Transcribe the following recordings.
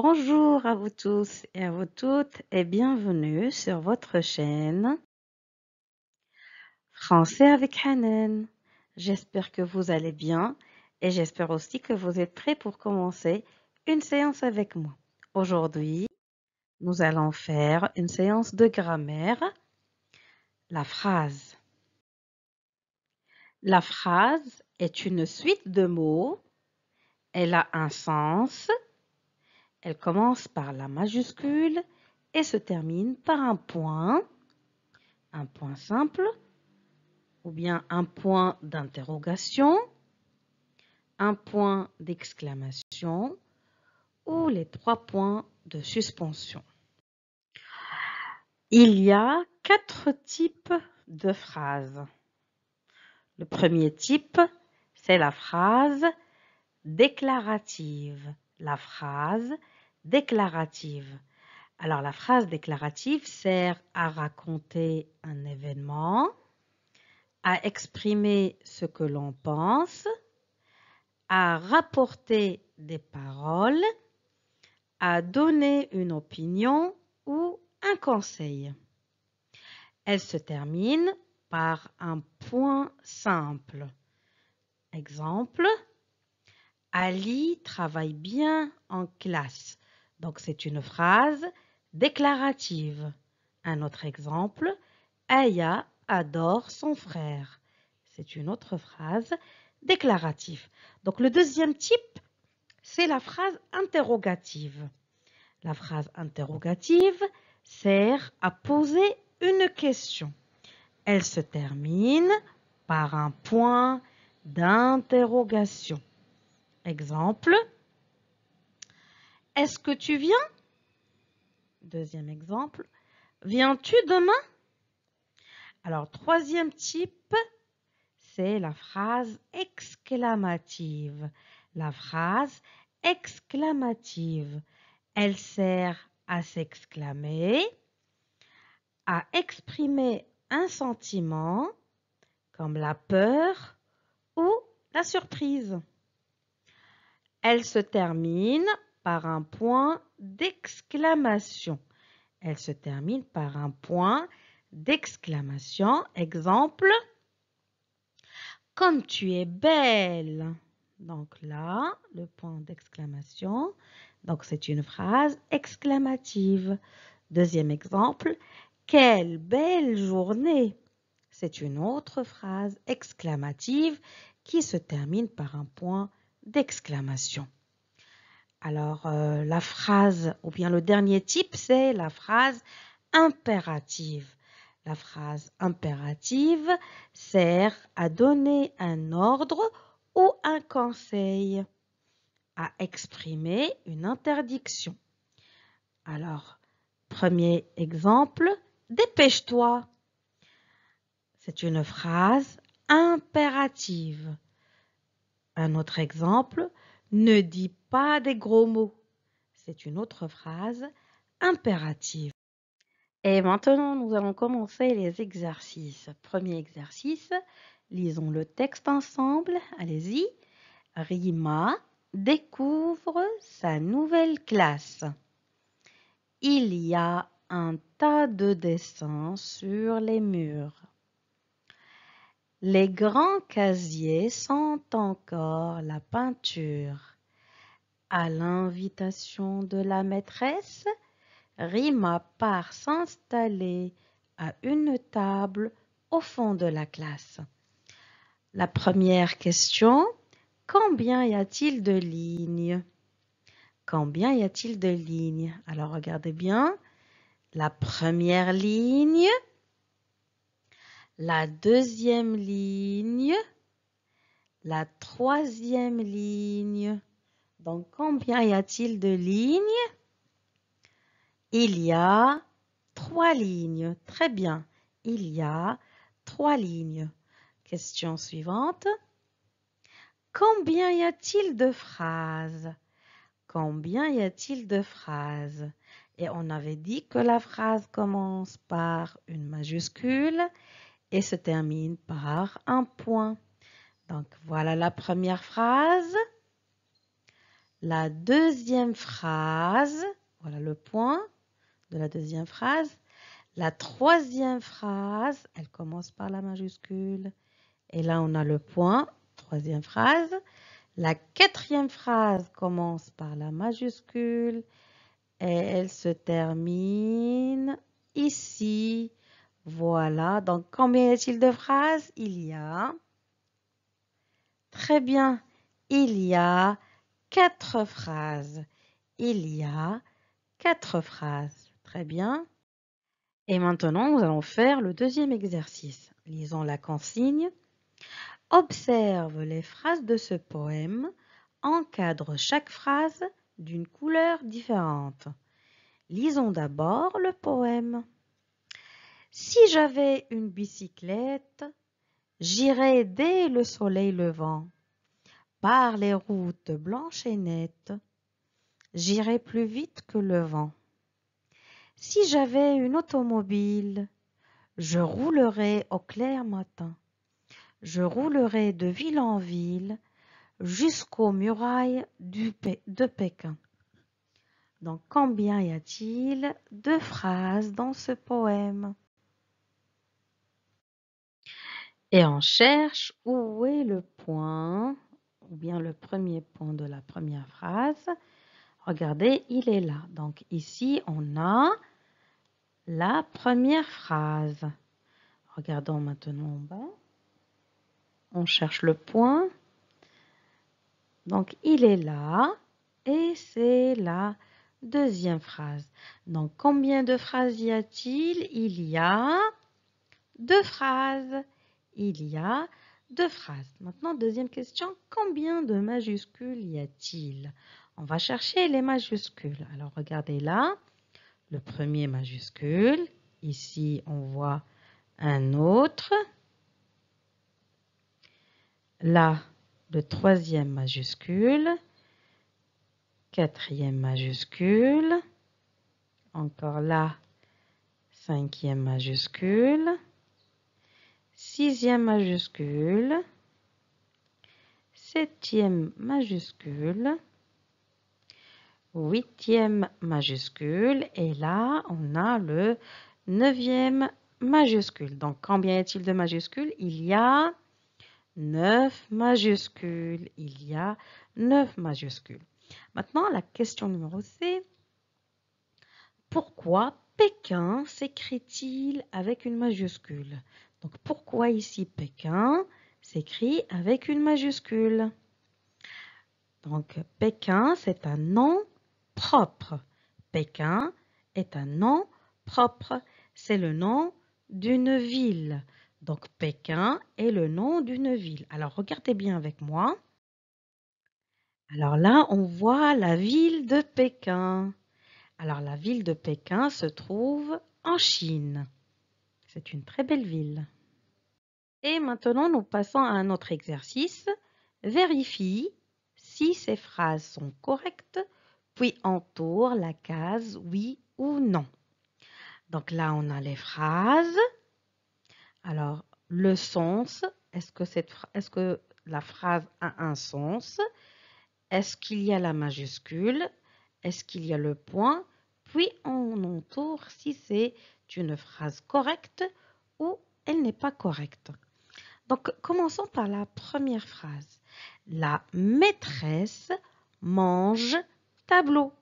Bonjour à vous tous et à vous toutes et bienvenue sur votre chaîne Français avec Hanen. J'espère que vous allez bien et j'espère aussi que vous êtes prêts pour commencer une séance avec moi. Aujourd'hui, nous allons faire une séance de grammaire. La phrase. La phrase est une suite de mots. Elle a un sens elle commence par la majuscule et se termine par un point, un point simple, ou bien un point d'interrogation, un point d'exclamation ou les trois points de suspension. Il y a quatre types de phrases. Le premier type, c'est la phrase déclarative, la phrase déclarative. Alors la phrase déclarative sert à raconter un événement, à exprimer ce que l'on pense, à rapporter des paroles, à donner une opinion ou un conseil. Elle se termine par un point simple. Exemple, Ali travaille bien en classe. Donc c'est une phrase déclarative. Un autre exemple, Aya adore son frère. C'est une autre phrase déclarative. Donc le deuxième type, c'est la phrase interrogative. La phrase interrogative sert à poser une question. Elle se termine par un point d'interrogation. Exemple, est-ce que tu viens Deuxième exemple. Viens-tu demain Alors, troisième type, c'est la phrase exclamative. La phrase exclamative, elle sert à s'exclamer, à exprimer un sentiment comme la peur ou la surprise. Elle se termine par un point d'exclamation. Elle se termine par un point d'exclamation. Exemple, comme tu es belle. Donc là, le point d'exclamation. Donc c'est une phrase exclamative. Deuxième exemple, quelle belle journée. C'est une autre phrase exclamative qui se termine par un point d'exclamation. Alors euh, la phrase, ou bien le dernier type, c'est la phrase impérative. La phrase impérative sert à donner un ordre ou un conseil, à exprimer une interdiction. Alors, premier exemple, dépêche-toi. C'est une phrase impérative. Un autre exemple, ne dis pas des gros mots. C'est une autre phrase impérative. Et maintenant, nous allons commencer les exercices. Premier exercice, lisons le texte ensemble. Allez-y. Rima découvre sa nouvelle classe. Il y a un tas de dessins sur les murs. Les grands casiers sentent encore la peinture. À l'invitation de la maîtresse, Rima part s'installer à une table au fond de la classe. La première question, combien y a-t-il de lignes Combien y a-t-il de lignes Alors regardez bien. La première ligne, la deuxième ligne, la troisième ligne. Donc, combien y a-t-il de lignes Il y a trois lignes. Très bien. Il y a trois lignes. Question suivante. Combien y a-t-il de phrases Combien y a-t-il de phrases Et on avait dit que la phrase commence par une majuscule et se termine par un point. Donc voilà la première phrase. La deuxième phrase, voilà le point de la deuxième phrase. La troisième phrase, elle commence par la majuscule. Et là, on a le point, troisième phrase. La quatrième phrase commence par la majuscule et elle se termine ici. Voilà, donc combien y a-t-il de phrases Il y a... Très bien, il y a quatre phrases. Il y a quatre phrases. Très bien. Et maintenant, nous allons faire le deuxième exercice. Lisons la consigne. Observe les phrases de ce poème. Encadre chaque phrase d'une couleur différente. Lisons d'abord le poème. Si j'avais une bicyclette, j'irais dès le soleil levant, par les routes blanches et nettes, j'irais plus vite que le vent. Si j'avais une automobile, je roulerais au clair matin, je roulerais de ville en ville jusqu'aux murailles de Pékin. Donc combien y a-t-il de phrases dans ce poème Et on cherche où est le point, ou bien le premier point de la première phrase. Regardez, il est là. Donc ici, on a la première phrase. Regardons maintenant en bas. On cherche le point. Donc il est là. Et c'est la deuxième phrase. Donc combien de phrases y a-t-il Il y a deux phrases il y a deux phrases. Maintenant, deuxième question, combien de majuscules y a-t-il On va chercher les majuscules. Alors, regardez là, le premier majuscule. Ici, on voit un autre. Là, le troisième majuscule. Quatrième majuscule. Encore là, cinquième majuscule sixième majuscule, septième majuscule, huitième majuscule et là on a le neuvième majuscule. Donc combien est-il de majuscules Il y a neuf majuscules. Il y a neuf majuscules. Maintenant la question numéro C. Pourquoi Pékin s'écrit-il avec une majuscule donc pourquoi ici Pékin s'écrit avec une majuscule Donc Pékin, c'est un nom propre. Pékin est un nom propre. C'est le nom d'une ville. Donc Pékin est le nom d'une ville. Alors regardez bien avec moi. Alors là, on voit la ville de Pékin. Alors la ville de Pékin se trouve en Chine. C'est une très belle ville. Et maintenant, nous passons à un autre exercice. Vérifie si ces phrases sont correctes, puis entoure la case oui ou non. Donc là, on a les phrases. Alors, le sens, est-ce que, est que, la phrase a un sens Est-ce qu'il y a la majuscule Est-ce qu'il y a le point Puis on entoure si c'est une phrase correcte ou elle n'est pas correcte. Donc, commençons par la première phrase. La maîtresse mange tableau.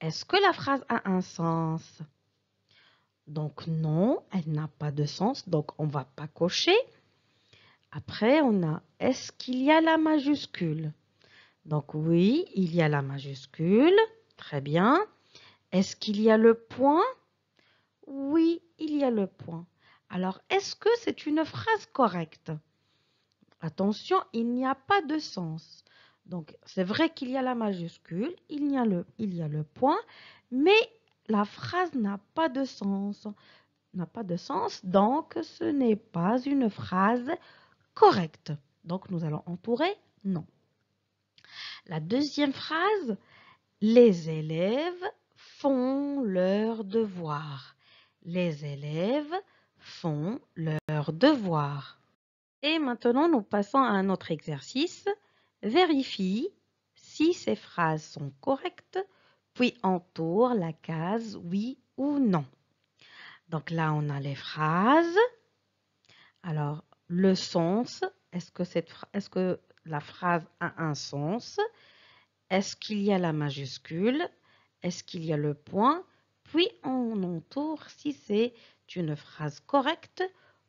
Est-ce que la phrase a un sens Donc non, elle n'a pas de sens, donc on ne va pas cocher. Après, on a est-ce qu'il y a la majuscule Donc oui, il y a la majuscule. Très bien. Est-ce qu'il y a le point oui, il y a le point. Alors, est-ce que c'est une phrase correcte Attention, il n'y a pas de sens. Donc, c'est vrai qu'il y a la majuscule, il y a le, il y a le point, mais la phrase n'a pas de sens. N'a pas de sens, donc ce n'est pas une phrase correcte. Donc, nous allons entourer non. La deuxième phrase, les élèves font leur devoir. Les élèves font leur devoir. Et maintenant, nous passons à un autre exercice. Vérifie si ces phrases sont correctes, puis entoure la case oui ou non. Donc là, on a les phrases. Alors, le sens, est-ce que, que, la phrase a un sens Est-ce qu'il y a la majuscule Est-ce qu'il y a le point on entoure si c'est une phrase correcte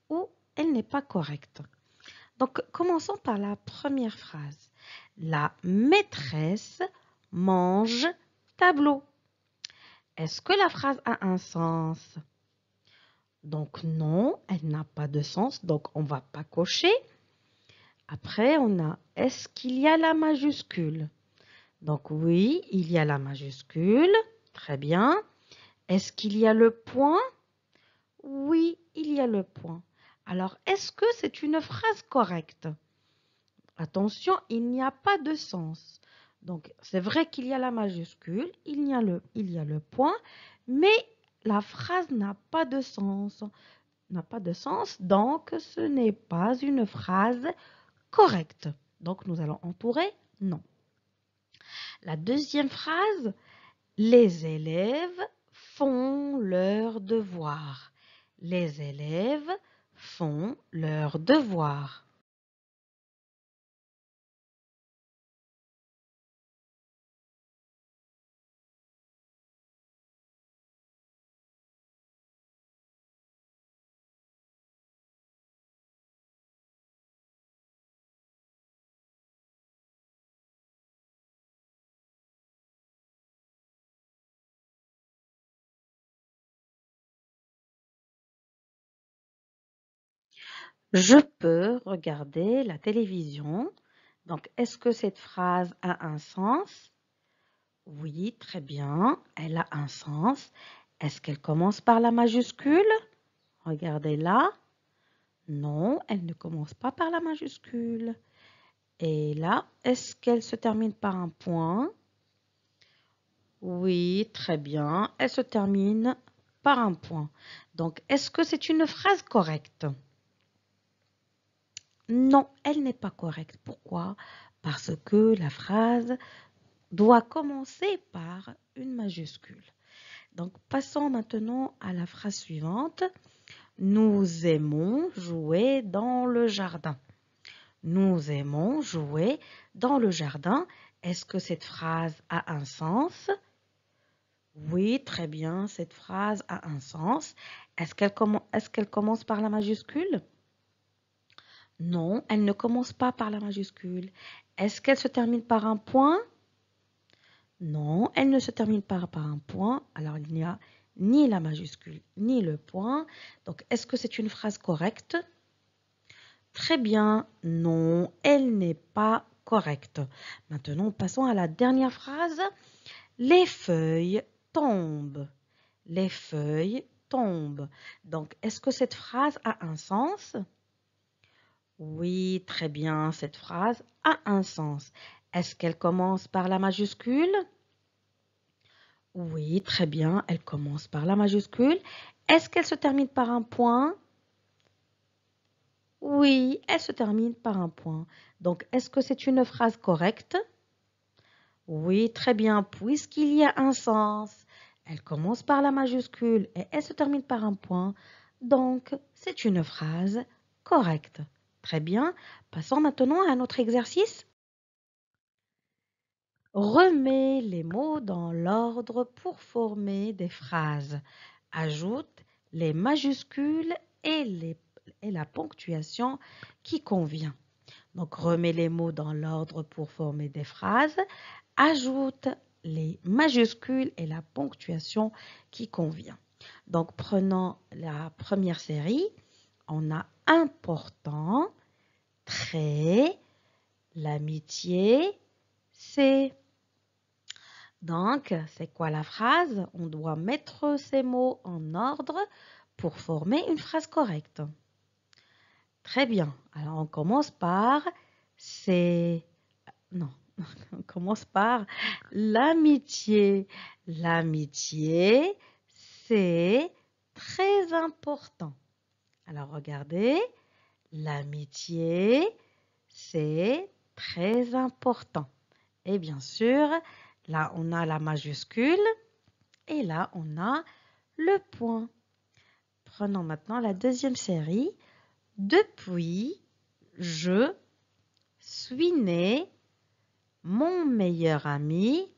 ou elle n'est pas correcte. Donc, commençons par la première phrase. La maîtresse mange tableau. Est-ce que la phrase a un sens Donc non, elle n'a pas de sens, donc on ne va pas cocher. Après, on a « est-ce qu'il y a la majuscule ?» Donc oui, il y a la majuscule, très bien. Est-ce qu'il y a le point Oui, il y a le point. Alors, est-ce que c'est une phrase correcte Attention, il n'y a pas de sens. Donc, c'est vrai qu'il y a la majuscule, il y a, le, il y a le point, mais la phrase n'a pas de sens. N'a pas de sens, donc ce n'est pas une phrase correcte. Donc, nous allons entourer non. La deuxième phrase, les élèves font leur devoir. Les élèves font leur devoir. Je peux regarder la télévision. Donc, est-ce que cette phrase a un sens Oui, très bien, elle a un sens. Est-ce qu'elle commence par la majuscule Regardez là. Non, elle ne commence pas par la majuscule. Et là, est-ce qu'elle se termine par un point Oui, très bien, elle se termine par un point. Donc, est-ce que c'est une phrase correcte non, elle n'est pas correcte. Pourquoi Parce que la phrase doit commencer par une majuscule. Donc passons maintenant à la phrase suivante. Nous aimons jouer dans le jardin. Nous aimons jouer dans le jardin. Est-ce que cette phrase a un sens Oui, très bien, cette phrase a un sens. Est-ce qu'elle commence par la majuscule non, elle ne commence pas par la majuscule. Est-ce qu'elle se termine par un point Non, elle ne se termine pas par un point. Alors, il n'y a ni la majuscule, ni le point. Donc, est-ce que c'est une phrase correcte Très bien, non, elle n'est pas correcte. Maintenant, passons à la dernière phrase. Les feuilles tombent. Les feuilles tombent. Donc, est-ce que cette phrase a un sens oui, très bien, cette phrase a un sens. Est-ce qu'elle commence par la majuscule Oui, très bien, elle commence par la majuscule. Est-ce qu'elle se termine par un point Oui, elle se termine par un point. Donc, est-ce que c'est une phrase correcte Oui, très bien, puisqu'il y a un sens. Elle commence par la majuscule et elle se termine par un point. Donc, c'est une phrase correcte. Très bien. Passons maintenant à notre exercice. Remets les mots dans l'ordre pour former des phrases. Ajoute les majuscules et, et la ponctuation qui convient. Donc remets les mots dans l'ordre pour former des phrases. Ajoute les majuscules et la ponctuation qui convient. Donc prenons la première série. On a important, « Très »,« l'amitié, c'est. Donc, c'est quoi la phrase On doit mettre ces mots en ordre pour former une phrase correcte. Très bien. Alors, on commence par c'est. Non, on commence par l'amitié. L'amitié, c'est très important. Alors, regardez. L'amitié, c'est très important. Et bien sûr, là, on a la majuscule et là, on a le point. Prenons maintenant la deuxième série. Depuis, je suis né, mon meilleur ami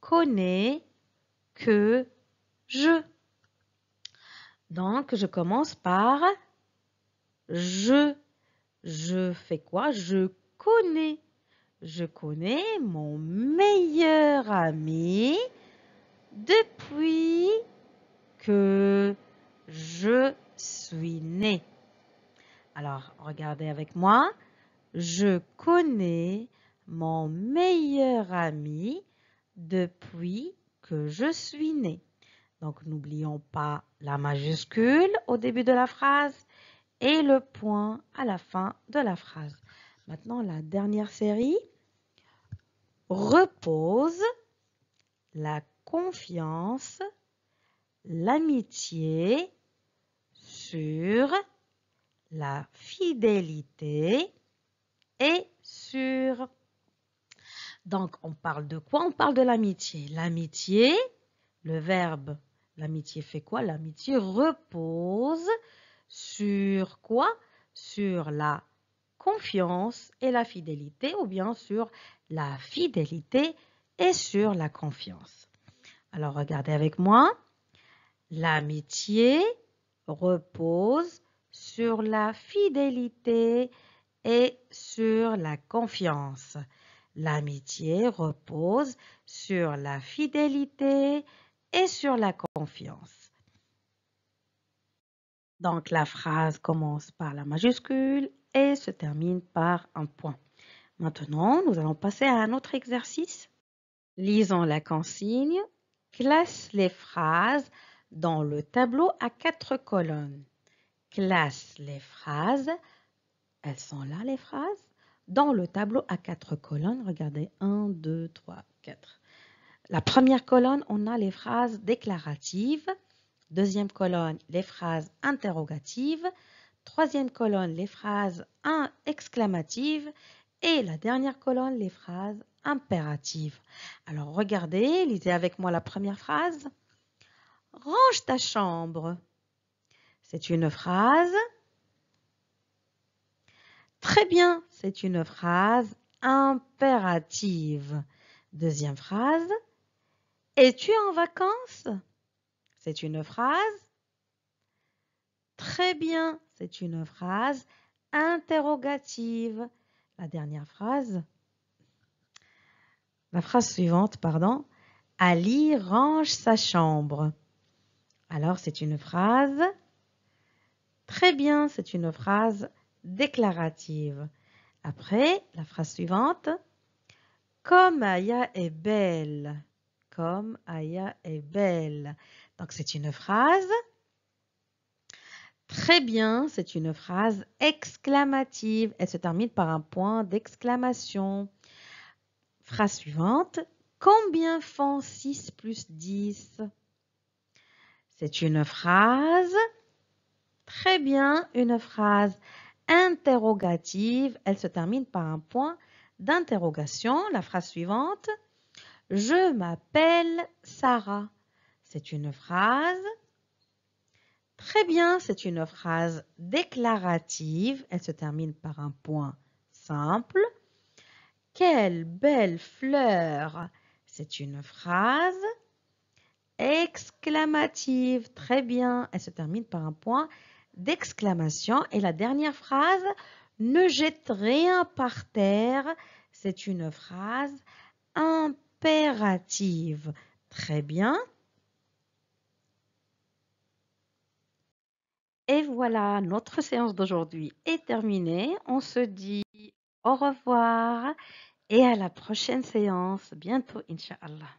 connaît que je. Donc, je commence par je, je fais quoi Je connais. Je connais mon meilleur ami depuis que je suis né. Alors, regardez avec moi. Je connais mon meilleur ami depuis que je suis né. Donc, n'oublions pas la majuscule au début de la phrase et le point à la fin de la phrase. Maintenant, la dernière série repose la confiance, l'amitié sur la fidélité et sur. Donc, on parle de quoi On parle de l'amitié. L'amitié, le verbe, l'amitié fait quoi L'amitié repose sur quoi Sur la confiance et la fidélité ou bien sur la fidélité et sur la confiance. Alors regardez avec moi. L'amitié repose sur la fidélité et sur la confiance. L'amitié repose sur la fidélité et sur la confiance. Donc la phrase commence par la majuscule et se termine par un point. Maintenant, nous allons passer à un autre exercice. Lisons la consigne. Classe les phrases dans le tableau à quatre colonnes. Classe les phrases. Elles sont là, les phrases. Dans le tableau à quatre colonnes, regardez 1, 2, 3, 4. La première colonne, on a les phrases déclaratives. Deuxième colonne, les phrases interrogatives. Troisième colonne, les phrases exclamatives. Et la dernière colonne, les phrases impératives. Alors regardez, lisez avec moi la première phrase. Range ta chambre. C'est une phrase. Très bien, c'est une phrase impérative. Deuxième phrase. Es-tu en vacances c'est une phrase. Très bien, c'est une phrase interrogative. La dernière phrase. La phrase suivante, pardon. Ali range sa chambre. Alors, c'est une phrase. Très bien, c'est une phrase déclarative. Après, la phrase suivante. Comme Aya est belle. Comme Aya est belle. Donc c'est une phrase. Très bien, c'est une phrase exclamative. Elle se termine par un point d'exclamation. Phrase suivante. Combien font 6 plus 10 C'est une phrase. Très bien, une phrase interrogative. Elle se termine par un point d'interrogation. La phrase suivante. Je m'appelle Sarah. C'est une phrase. Très bien, c'est une phrase déclarative. Elle se termine par un point simple. Quelle belle fleur C'est une phrase exclamative. Très bien, elle se termine par un point d'exclamation. Et la dernière phrase, ne jette rien par terre. C'est une phrase impérative. Très bien. Et voilà, notre séance d'aujourd'hui est terminée. On se dit au revoir et à la prochaine séance, bientôt, Inch'Allah.